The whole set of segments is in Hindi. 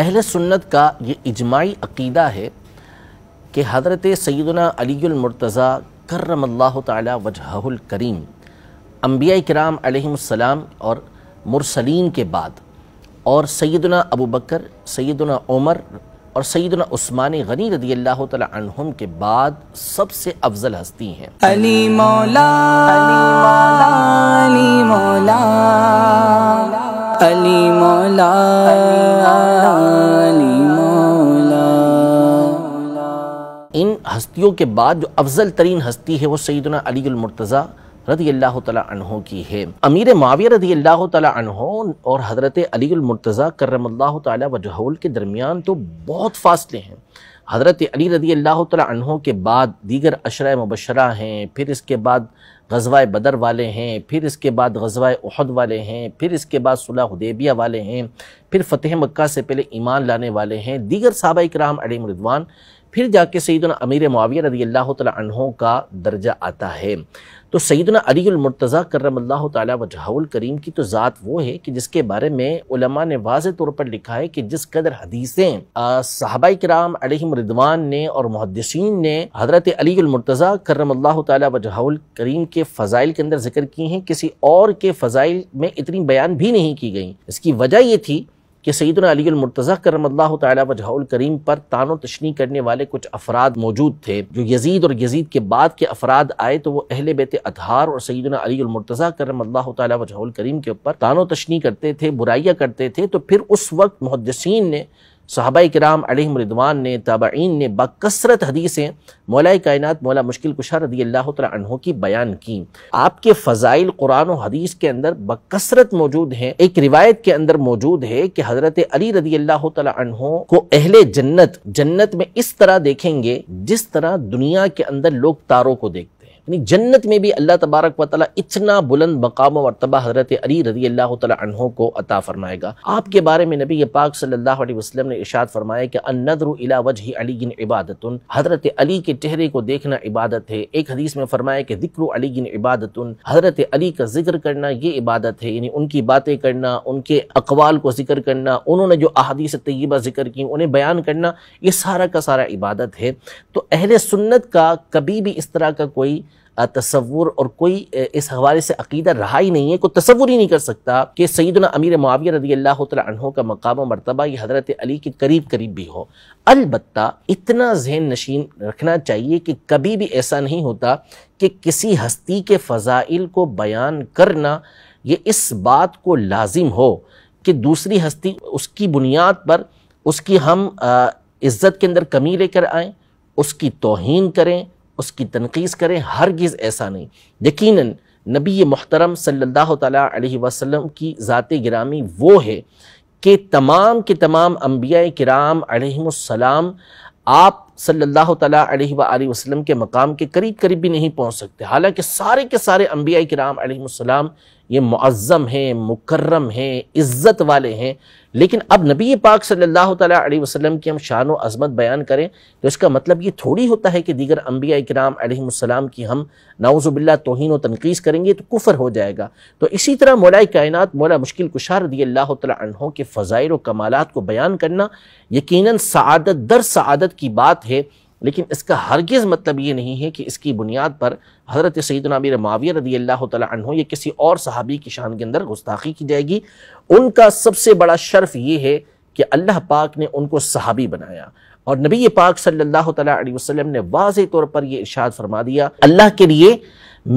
अहल सुन्नत का ये इजमाई अकीदा है कि हज़रत सैदना अलीमरतज़ा करमल्ला तवजहुल करीम अम्बिया कराम और मुरसलीन के बाद और सैदना अबू बकर सैदना उमर और सैदना उस्मान गनी रदी अल्लाह तुम के बाद सबसे अफजल हस्ती हैं अली मौला अली मौला अली मौला अली मौला अली मौला इन हस्तियों के बाद जो अफजल तरीन हस्ती है वो सईदना अली रदी अल्लाह तहों की है अमीर माविया रदी अल्लाह तहों और हज़रत अलीतजा करम तजहल के दरमियान तो बहुत फासले हैं हज़रत अली रदी अल्लाह तहों के बाद दीगर अशरा मुबशरा हैं फिर इसके बाद गजवाए बदर वाले हैं फिर इसके बाद गजवाए उहद वाले हैं फिर इसके बाद सुलहदेबिया वाले हैं फिर फतेह मक्का से पहले ईमान लाने वाले हैं दीगर सबा कराम अलीम रिदवान फिर जाके सईदना अमीर माविया रदी अल्लाह तहों का दर्जा आता है तो सईदना अलीमरतज़ा अल्लाह तजहल करीम की तो ज़ात वो है कि जिसके बारे में उलमा ने वाज तौर पर लिखा है कि जिस कदर हदीसें साहबा कराम रिदवान ने और मुहदसिन ने हज़रत अलीमरतज़ा अल्लाह तजहल करीम के फ़ज़ाइल के अंदर जिक्र की हैं किसी और के फ़ज़ाइल में इतनी बयान भी नहीं की गई इसकी वजह ये थी कि सईदन अलीमरतज़ा करमल्ला तजाउल करीम पर तानो तशनी करने वाले कुछ अफराद मौजूद थे जो यजीद और यजीद के बाद के अफराद आए तो वो अहल बेत अतहार और सईदन अलीमरतज़ा करमल्ला तजाउल करीम के ऊपर तानो तशनी करते थे बुराइयाँ करते थे तो फिर उस वक्त मुहदसिन ने सहाबा कराम अलहम रिदवान ने तबाइन ने बकसरत हदीसें मौलाए कायनत मौला मुश्किल कुशा रदी अल्लाह तहों की बयान की आपके फ़जाइल कुरान और हदीस के अंदर बकसरत मौजूद हैं एक रिवायत के अंदर मौजूद है कि हज़रत अली रदी अल्लाह तहों को अहले जन्नत जन्नत में इस तरह देखेंगे जिस तरह दुनिया के अंदर लोग तारों को देखते यानी जन्नत में भी अल्लाह तबारक वाली इतना बुलंद मकाम मरतबा हजरत अली रजी अल्लाह तहों को अता फरमाएगा आपके बारे में नबी पाक सल्लल्लाहु अलैहि वसल्लम ने इशाद फरमाया कि अन्नदर इला वजह अली गिन हजरत अली के चेहरे को देखना इबादत है एक हदीस में फरमाया कि जिक्र अली गिन हजरत अली का जिक्र करना ये इबादत है यानी उनकी बातें करना उनके अकवाल को जिक्र करना उन्होंने जो अहदीस तयबा जिक्र की उन्हें बयान करना ये सारा का सारा इबादत है तो अहल सुन्नत का कभी भी इस तरह का कोई तस्वुर और कोई इस हवाले से अकीदा रहा ही नहीं है कोई तस्वुर ही नहीं कर सकता कि सईदना अमीर माविया रदी अल्लाह का मकाम और मरतबा ये हज़रत अली के करीब करीब भी हो अलबत् इतना जहन नशीन रखना चाहिए कि कभी भी ऐसा नहीं होता कि किसी हस्ती के फ़ज़ाइल को बयान करना ये इस बात को लाजिम हो कि दूसरी हस्ती उसकी बुनियाद पर उसकी हम इज़्ज़त के अंदर कमी लेकर आएँ उसकी तोहन करें उसकी तनखीस करें हरगिज़ ऐसा नहीं यकीन नबी मोहतरम सल्लल्लाहु अलैहि वसल्लम की ज़ात गिरामी वो है कि तमाम के तमाम अम्बिया कराम आप सल्लल्लाहु अलैहि वसल्लम के मकाम के करीब करीब भी नहीं पहुंच सकते हालांकि सारे के सारे अम्बिया कराम ये मुआज़म हैं मुकर्रम हैं इज़्ज़त वाले हैं लेकिन अब नबी पाक सल्लल्लाहु अलैहि वसल्लम की हम शान व अज़मत बयान करें तो इसका मतलब ये थोड़ी होता है कि दीगर अम्बिया कराम की हम नाउज़ुबिल्ला तोहन व तनकीज़ करेंगे तो कुफर हो जाएगा तो इसी तरह मौलाए कायनत मौला मुश्किल कुशार रदी अल्लाह तहों के फ़ज़ाइल व कमालत को बयान करना यकीन सआदत दर सआदत की बात है थे लेकिन इसका हरगिज़ मतलब ये नहीं है कि इसकी बुनियाद पर हज़रत सईद नबीर माविया रदी अल्लाह तु या किसी और सहाबी की शान के अंदर गुस्ताखी की जाएगी उनका सबसे बड़ा शर्फ ये है कि अल्लाह पाक ने उनको सहाबी बनाया और नबी पाक सल्लल्लाहु अलैहि वसल्लम ने वाज तौर पर यह इर्शाद फरमा दिया अल्लाह के लिए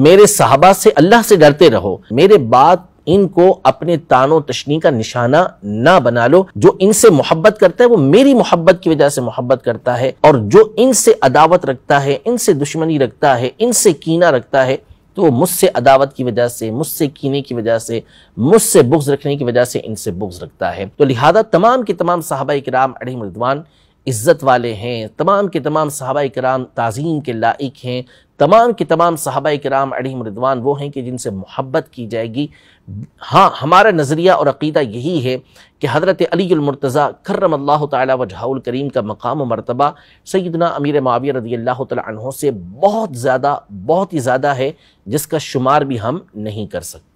मेरे साहबा से अल्लाह से डरते रहो मेरे बात इनको अपने तानो तशनी का निशाना ना बना लो जो इनसे मोहब्बत करता है वो मेरी मोहब्बत की वजह से मोहब्बत करता है और जो इनसे अदावत रखता है इनसे दुश्मनी रखता है इनसे कीना रखता है तो वो मुझसे अदावत की वजह से मुझसे कीने की वजह से मुझसे बुग्ज रखने की वजह से इनसे बुग्ज रखता है तो लिहाजा तमाम के तमाम साहबा कराम अड़ी मरदवान इज़्ज़त वाले हैं तमाम के तमाम साहबा कराम ताजीम के लायक हैं तमाम के तमाम साहबा कराम अडी रिदवान वो हैं कि जिनसे मोहब्बत की जाएगी हाँ हमारा नज़रिया और अकीदा यही है कि हज़रत अलीमरतज़ा करम अल्लाह तजाउल करीम का मकाम व मरतबा सैदना अमीर माविया रदी अल्लाह तहों से बहुत ज़्यादा बहुत ही ज़्यादा है जिसका शुमार भी हम नहीं कर सकते